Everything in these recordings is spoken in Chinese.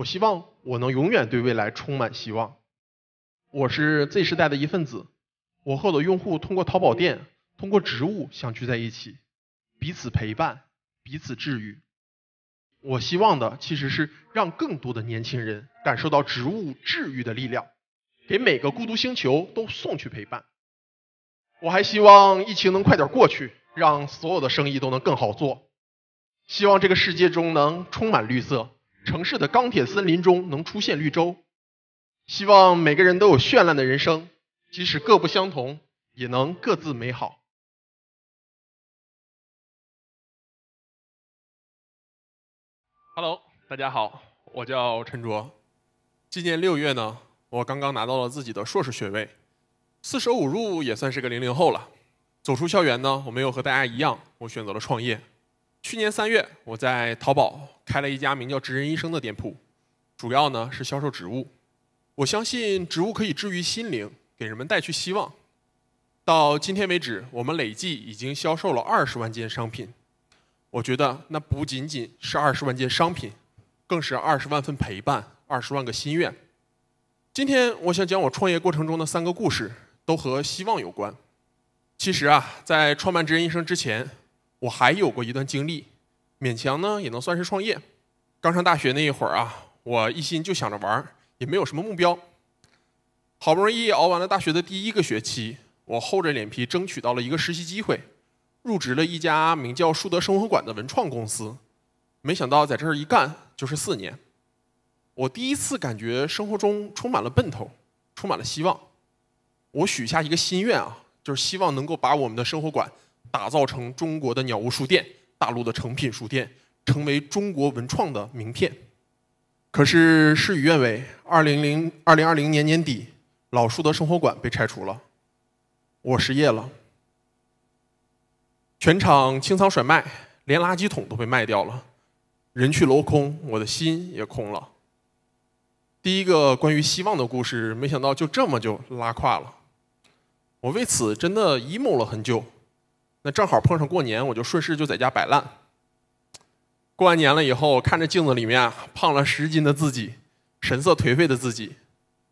我希望我能永远对未来充满希望。我是 Z 时代的一份子，我和我的用户通过淘宝店，通过植物相聚在一起，彼此陪伴，彼此治愈。我希望的其实是让更多的年轻人感受到植物治愈的力量，给每个孤独星球都送去陪伴。我还希望疫情能快点过去，让所有的生意都能更好做。希望这个世界中能充满绿色。城市的钢铁森林中能出现绿洲，希望每个人都有绚烂的人生，即使各不相同，也能各自美好。Hello，大家好，我叫陈卓。今年六月呢，我刚刚拿到了自己的硕士学位，四舍五入也算是个零零后了。走出校园呢，我没有和大家一样，我选择了创业。去年三月，我在淘宝开了一家名叫“职人医生”的店铺，主要呢是销售植物。我相信植物可以治愈心灵，给人们带去希望。到今天为止，我们累计已经销售了二十万件商品。我觉得那不仅仅是二十万件商品，更是二十万份陪伴，二十万个心愿。今天我想讲我创业过程中的三个故事，都和希望有关。其实啊，在创办“职人医生”之前，我还有过一段经历，勉强呢也能算是创业。刚上大学那一会儿啊，我一心就想着玩，也没有什么目标。好不容易熬完了大学的第一个学期，我厚着脸皮争取到了一个实习机会，入职了一家名叫“树德生活馆”的文创公司。没想到在这一干就是四年，我第一次感觉生活中充满了奔头，充满了希望。我许下一个心愿啊，就是希望能够把我们的生活馆。打造成中国的鸟屋书店，大陆的成品书店，成为中国文创的名片。可是事与愿违，二零零二零二零年年底，老树的生活馆被拆除了，我失业了。全场清仓甩卖，连垃圾桶都被卖掉了，人去楼空，我的心也空了。第一个关于希望的故事，没想到就这么就拉胯了，我为此真的 emo 了很久。那正好碰上过年，我就顺势就在家摆烂。过完年了以后，看着镜子里面胖了十斤的自己，神色颓废的自己，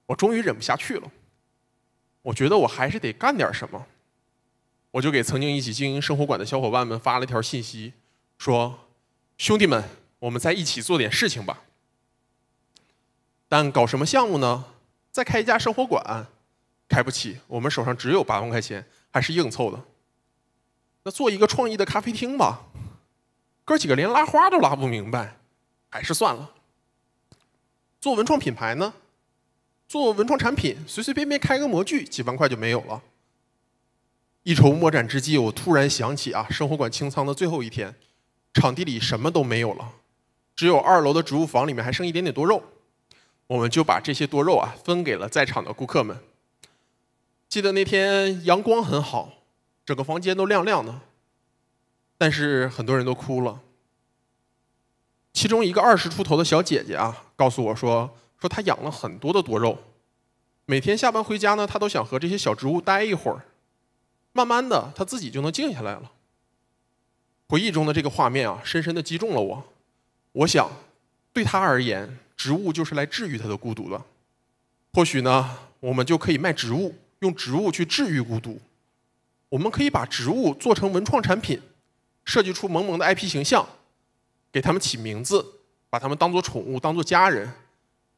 我终于忍不下去了。我觉得我还是得干点什么，我就给曾经一起经营生活馆的小伙伴们发了一条信息，说：“兄弟们，我们再一起做点事情吧。”但搞什么项目呢？再开一家生活馆，开不起，我们手上只有八万块钱，还是硬凑的。那做一个创意的咖啡厅吧，哥几个连拉花都拉不明白，还是算了。做文创品牌呢，做文创产品，随随便便开个模具，几万块就没有了。一筹莫展之际，我突然想起啊，生活馆清仓的最后一天，场地里什么都没有了，只有二楼的植物房里面还剩一点点多肉，我们就把这些多肉啊分给了在场的顾客们。记得那天阳光很好。整个房间都亮亮的，但是很多人都哭了。其中一个二十出头的小姐姐啊，告诉我说，说她养了很多的多肉，每天下班回家呢，她都想和这些小植物待一会儿，慢慢的，她自己就能静下来了。回忆中的这个画面啊，深深的击中了我。我想，对她而言，植物就是来治愈她的孤独的。或许呢，我们就可以卖植物，用植物去治愈孤独。我们可以把植物做成文创产品，设计出萌萌的 IP 形象，给他们起名字，把他们当做宠物，当做家人，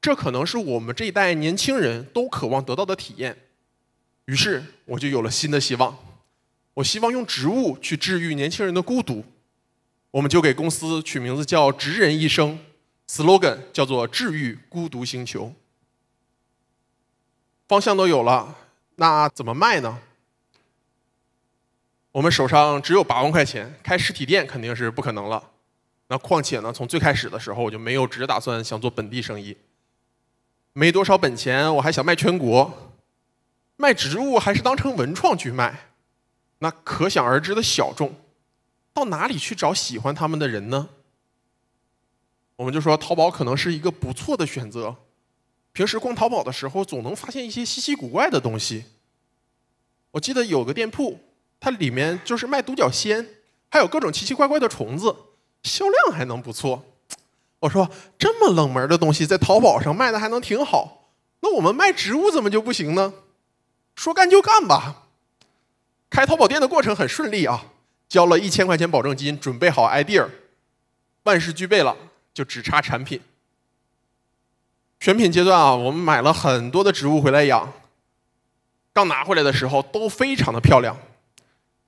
这可能是我们这一代年轻人都渴望得到的体验。于是我就有了新的希望，我希望用植物去治愈年轻人的孤独。我们就给公司取名字叫“植人一生 ”，slogan 叫做“治愈孤独星球”。方向都有了，那怎么卖呢？我们手上只有八万块钱，开实体店肯定是不可能了。那况且呢，从最开始的时候我就没有只打算想做本地生意。没多少本钱，我还想卖全国，卖植物还是当成文创去卖，那可想而知的小众，到哪里去找喜欢他们的人呢？我们就说淘宝可能是一个不错的选择。平时逛淘宝的时候，总能发现一些稀奇古怪的东西。我记得有个店铺。它里面就是卖独角仙，还有各种奇奇怪怪的虫子，销量还能不错。我说这么冷门的东西在淘宝上卖的还能挺好，那我们卖植物怎么就不行呢？说干就干吧，开淘宝店的过程很顺利啊，交了一千块钱保证金，准备好 idea，万事俱备了，就只差产品。选品阶段啊，我们买了很多的植物回来养，刚拿回来的时候都非常的漂亮。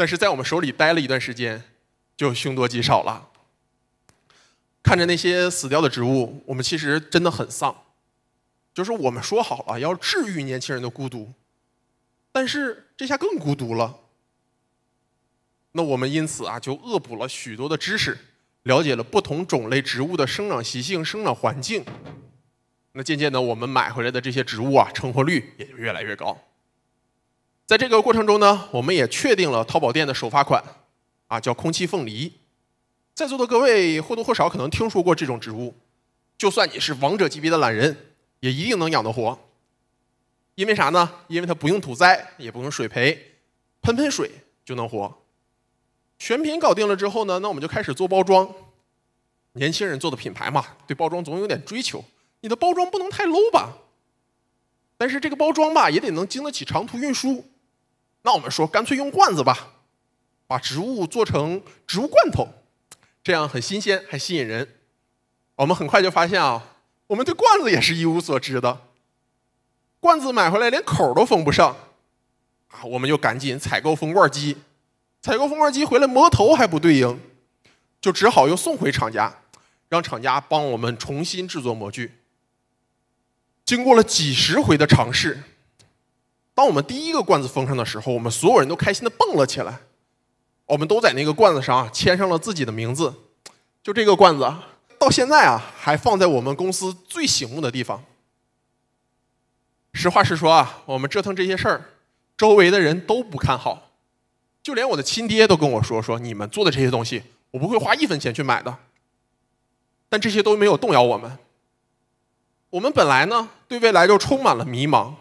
但是在我们手里待了一段时间，就凶多吉少了。看着那些死掉的植物，我们其实真的很丧。就是我们说好了要治愈年轻人的孤独，但是这下更孤独了。那我们因此啊，就恶补了许多的知识，了解了不同种类植物的生长习性、生长环境。那渐渐的，我们买回来的这些植物啊，成活率也就越来越高。在这个过程中呢，我们也确定了淘宝店的首发款，啊，叫空气凤梨。在座的各位或多或少可能听说过这种植物，就算你是王者级别的懒人，也一定能养得活。因为啥呢？因为它不用土栽，也不用水培，喷喷水就能活。选品搞定了之后呢，那我们就开始做包装。年轻人做的品牌嘛，对包装总有点追求，你的包装不能太 low 吧？但是这个包装吧，也得能经得起长途运输。那我们说，干脆用罐子吧，把植物做成植物罐头，这样很新鲜，还吸引人。我们很快就发现啊，我们对罐子也是一无所知的。罐子买回来连口都封不上，啊，我们就赶紧采购封罐机，采购封罐机回来磨头还不对应，就只好又送回厂家，让厂家帮我们重新制作模具。经过了几十回的尝试。当我们第一个罐子封上的时候，我们所有人都开心的蹦了起来。我们都在那个罐子上啊签上了自己的名字，就这个罐子到现在啊还放在我们公司最醒目的地方。实话实说啊，我们折腾这些事儿，周围的人都不看好，就连我的亲爹都跟我说说你们做的这些东西，我不会花一分钱去买的。但这些都没有动摇我们。我们本来呢对未来就充满了迷茫。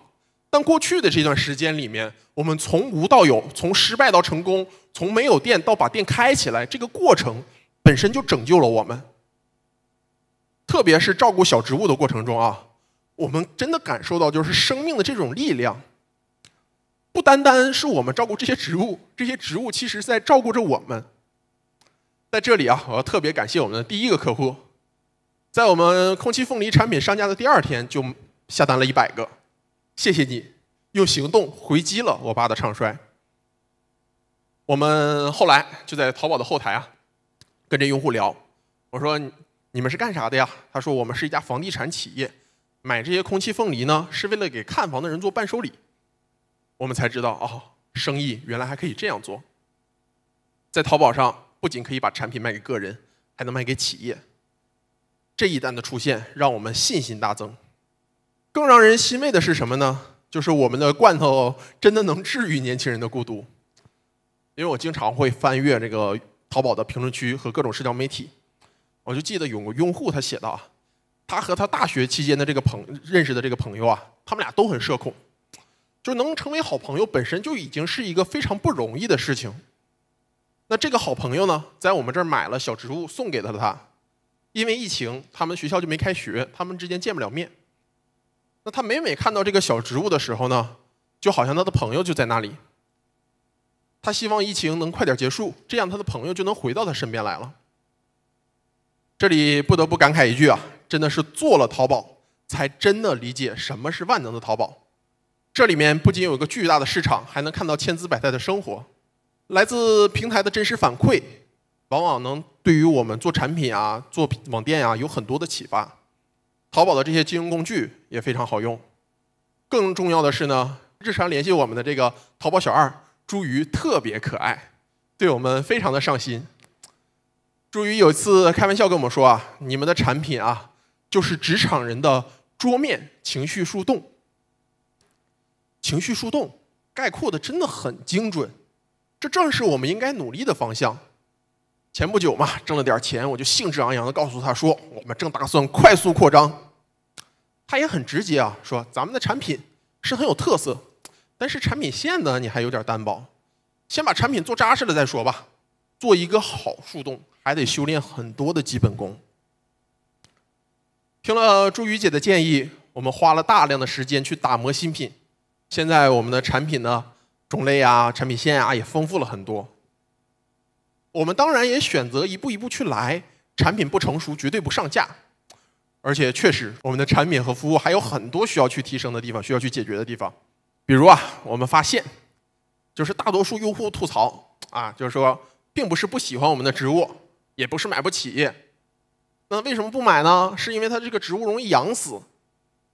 但过去的这段时间里面，我们从无到有，从失败到成功，从没有店到把店开起来，这个过程本身就拯救了我们。特别是照顾小植物的过程中啊，我们真的感受到就是生命的这种力量。不单单是我们照顾这些植物，这些植物其实在照顾着我们。在这里啊，我要特别感谢我们的第一个客户，在我们空气凤梨产品上架的第二天就下单了一百个。谢谢你用行动回击了我爸的唱衰。我们后来就在淘宝的后台啊，跟这用户聊，我说你们是干啥的呀？他说我们是一家房地产企业，买这些空气凤梨呢，是为了给看房的人做伴手礼。我们才知道哦，生意原来还可以这样做。在淘宝上，不仅可以把产品卖给个人，还能卖给企业。这一单的出现，让我们信心大增。更让人欣慰的是什么呢？就是我们的罐头真的能治愈年轻人的孤独。因为我经常会翻阅这个淘宝的评论区和各种社交媒体，我就记得有个用户他写道：“啊，他和他大学期间的这个朋认识的这个朋友啊，他们俩都很社恐，就能成为好朋友本身就已经是一个非常不容易的事情。那这个好朋友呢，在我们这儿买了小植物送给他的他，因为疫情，他们学校就没开学，他们之间见不了面。”那他每每看到这个小植物的时候呢，就好像他的朋友就在那里。他希望疫情能快点结束，这样他的朋友就能回到他身边来了。这里不得不感慨一句啊，真的是做了淘宝，才真的理解什么是万能的淘宝。这里面不仅有个巨大的市场，还能看到千姿百态的生活。来自平台的真实反馈，往往能对于我们做产品啊、做网店啊，有很多的启发。淘宝的这些金融工具也非常好用，更重要的是呢，日常联系我们的这个淘宝小二朱瑜特别可爱，对我们非常的上心。朱瑜有一次开玩笑跟我们说啊：“你们的产品啊，就是职场人的桌面情绪树洞。”情绪树洞概括的真的很精准，这正是我们应该努力的方向。前不久嘛，挣了点钱，我就兴致昂扬的告诉他说：“我们正打算快速扩张。”他也很直接啊，说：“咱们的产品是很有特色，但是产品线呢，你还有点单薄，先把产品做扎实了再说吧。做一个好树洞，还得修炼很多的基本功。”听了朱雨姐的建议，我们花了大量的时间去打磨新品。现在我们的产品呢，种类啊，产品线啊，也丰富了很多。我们当然也选择一步一步去来，产品不成熟绝对不上架，而且确实我们的产品和服务还有很多需要去提升的地方，需要去解决的地方。比如啊，我们发现，就是大多数用户吐槽啊，就是说并不是不喜欢我们的植物，也不是买不起，那为什么不买呢？是因为它这个植物容易养死，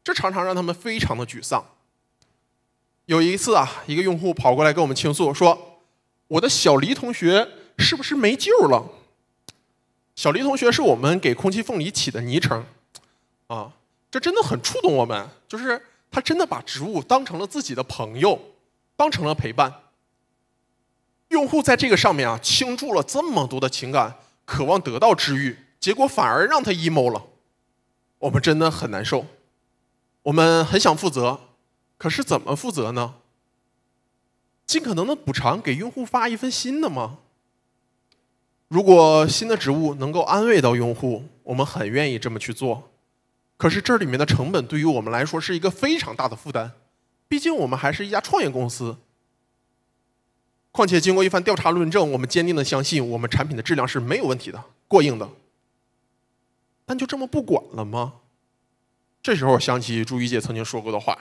这常常让他们非常的沮丧。有一次啊，一个用户跑过来跟我们倾诉说：“我的小黎同学。”是不是没救了？小黎同学是我们给空气凤梨起的昵称，啊，这真的很触动我们。就是他真的把植物当成了自己的朋友，当成了陪伴。用户在这个上面啊倾注了这么多的情感，渴望得到治愈，结果反而让他 emo 了。我们真的很难受，我们很想负责，可是怎么负责呢？尽可能的补偿，给用户发一份新的吗？如果新的植物能够安慰到用户，我们很愿意这么去做。可是这里面的成本对于我们来说是一个非常大的负担，毕竟我们还是一家创业公司。况且经过一番调查论证，我们坚定的相信我们产品的质量是没有问题的，过硬的。但就这么不管了吗？这时候想起朱一姐曾经说过的话，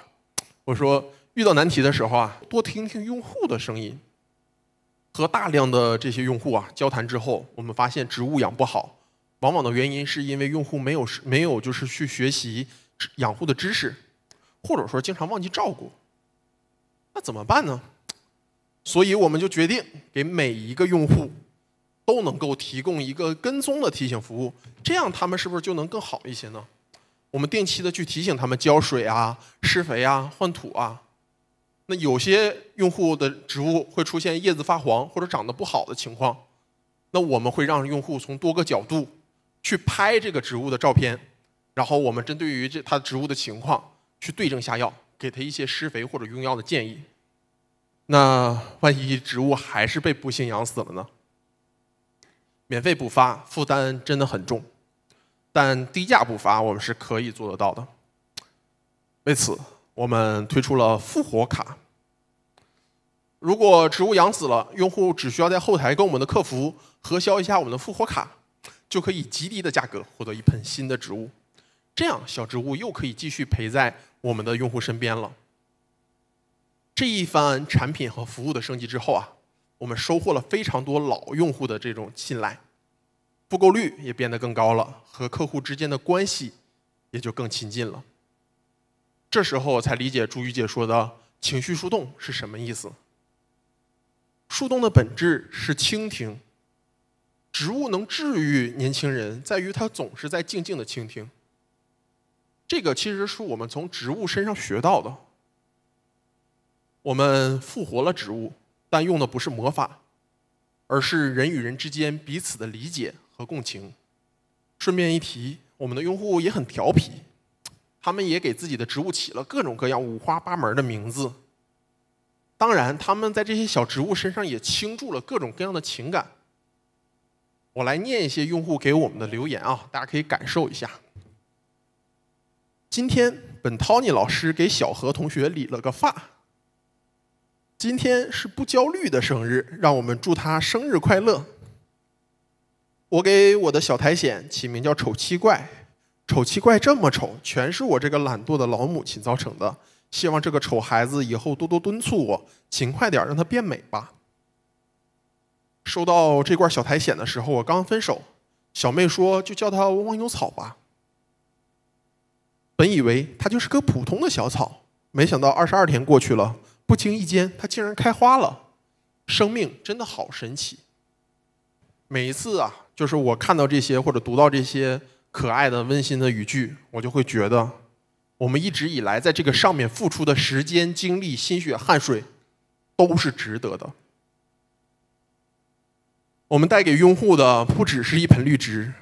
我说遇到难题的时候啊，多听听用户的声音。和大量的这些用户啊交谈之后，我们发现植物养不好，往往的原因是因为用户没有没有就是去学习养护的知识，或者说经常忘记照顾。那怎么办呢？所以我们就决定给每一个用户都能够提供一个跟踪的提醒服务，这样他们是不是就能更好一些呢？我们定期的去提醒他们浇水啊、施肥啊、换土啊。那有些用户的植物会出现叶子发黄或者长得不好的情况，那我们会让用户从多个角度去拍这个植物的照片，然后我们针对于这它植物的情况去对症下药，给它一些施肥或者用药的建议。那万一植物还是被不幸养死了呢？免费补发负担真的很重，但低价补发我们是可以做得到的。为此。我们推出了复活卡，如果植物养死了，用户只需要在后台跟我们的客服核销一下我们的复活卡，就可以极低的价格获得一盆新的植物，这样小植物又可以继续陪在我们的用户身边了。这一番产品和服务的升级之后啊，我们收获了非常多老用户的这种信赖，复购率也变得更高了，和客户之间的关系也就更亲近了。这时候我才理解朱雨姐说的情绪树洞是什么意思。树洞的本质是倾听，植物能治愈年轻人，在于它总是在静静的倾听。这个其实是我们从植物身上学到的。我们复活了植物，但用的不是魔法，而是人与人之间彼此的理解和共情。顺便一提，我们的用户也很调皮。他们也给自己的植物起了各种各样、五花八门的名字。当然，他们在这些小植物身上也倾注了各种各样的情感。我来念一些用户给我们的留言啊，大家可以感受一下。今天，本 Tony 老师给小何同学理了个发。今天是不焦虑的生日，让我们祝他生日快乐。我给我的小苔藓起名叫丑七怪。丑七怪这么丑，全是我这个懒惰的老母亲造成的。希望这个丑孩子以后多多敦促我勤快点儿，让它变美吧。收到这块小苔藓的时候，我刚分手，小妹说就叫它忘忧草吧。本以为它就是个普通的小草，没想到二十二天过去了，不经意间它竟然开花了，生命真的好神奇。每一次啊，就是我看到这些或者读到这些。可爱的、温馨的语句，我就会觉得，我们一直以来在这个上面付出的时间、精力、心血、汗水，都是值得的。我们带给用户的不只是一盆绿植，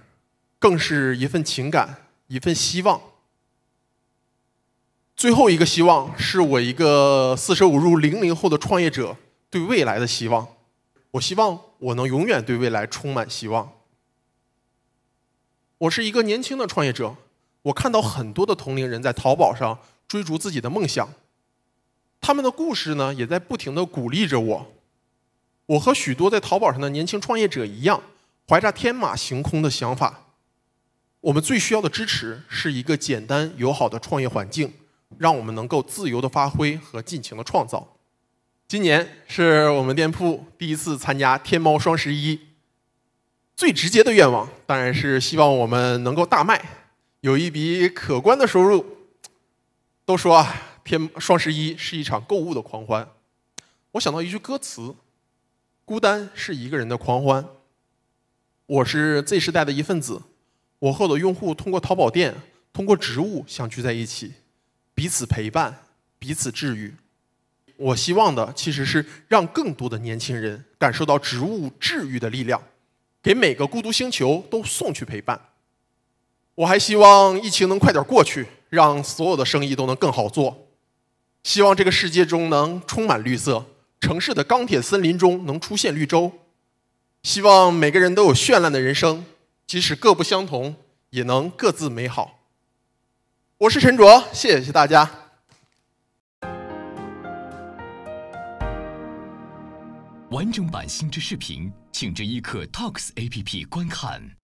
更是一份情感，一份希望。最后一个希望是我一个四舍五入零零后的创业者对未来的希望。我希望我能永远对未来充满希望。我是一个年轻的创业者，我看到很多的同龄人在淘宝上追逐自己的梦想，他们的故事呢也在不停的鼓励着我。我和许多在淘宝上的年轻创业者一样，怀着天马行空的想法。我们最需要的支持是一个简单友好的创业环境，让我们能够自由的发挥和尽情的创造。今年是我们店铺第一次参加天猫双十一。最直接的愿望当然是希望我们能够大卖，有一笔可观的收入。都说啊，天双十一是一场购物的狂欢。我想到一句歌词：“孤单是一个人的狂欢。”我是 Z 时代的一份子，我和我的用户通过淘宝店，通过植物相聚在一起，彼此陪伴，彼此治愈。我希望的其实是让更多的年轻人感受到植物治愈的力量。给每个孤独星球都送去陪伴。我还希望疫情能快点过去，让所有的生意都能更好做。希望这个世界中能充满绿色，城市的钢铁森林中能出现绿洲。希望每个人都有绚烂的人生，即使各不相同，也能各自美好。我是陈卓，谢谢大家。完整版新知视频，请至一刻 Talks A P P 观看。